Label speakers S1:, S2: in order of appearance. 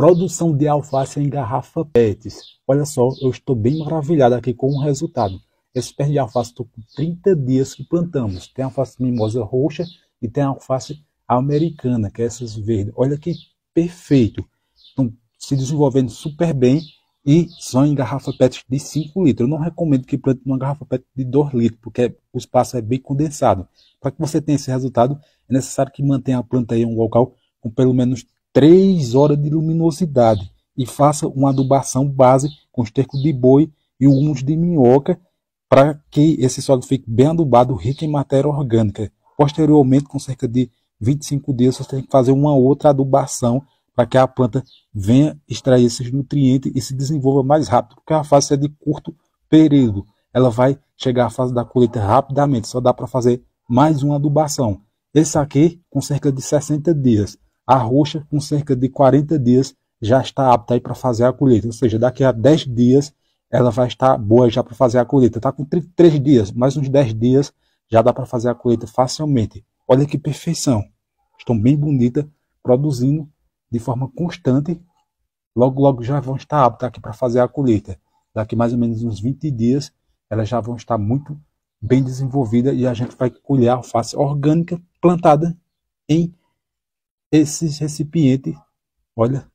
S1: Produção de alface em garrafa PETs. Olha só, eu estou bem maravilhado aqui com o resultado. Esse pé de alface estou com 30 dias que plantamos. Tem alface mimosa roxa e tem alface americana, que é essas verdes. Olha que perfeito. Estão se desenvolvendo super bem e são em garrafa PET de 5 litros. Eu não recomendo que plante numa garrafa PET de 2 litros, porque o espaço é bem condensado. Para que você tenha esse resultado, é necessário que mantenha a planta em um local com pelo menos 3 horas de luminosidade e faça uma adubação base com esterco de boi e o humus de minhoca para que esse solo fique bem adubado, rico em matéria orgânica. Posteriormente, com cerca de 25 dias, você tem que fazer uma outra adubação para que a planta venha extrair esses nutrientes e se desenvolva mais rápido, porque a fase é de curto período. Ela vai chegar à fase da colheita rapidamente, só dá para fazer mais uma adubação. Esse aqui com cerca de 60 dias a roxa, com cerca de 40 dias, já está apta para fazer a colheita. Ou seja, daqui a 10 dias ela vai estar boa já para fazer a colheita. Está com 33 dias, mais uns 10 dias já dá para fazer a colheita facilmente. Olha que perfeição. Estão bem bonitas, produzindo de forma constante. Logo, logo já vão estar aptas aqui para fazer a colheita. Daqui mais ou menos uns 20 dias, elas já vão estar muito bem desenvolvidas e a gente vai colher a alface orgânica plantada em esse recipiente, olha,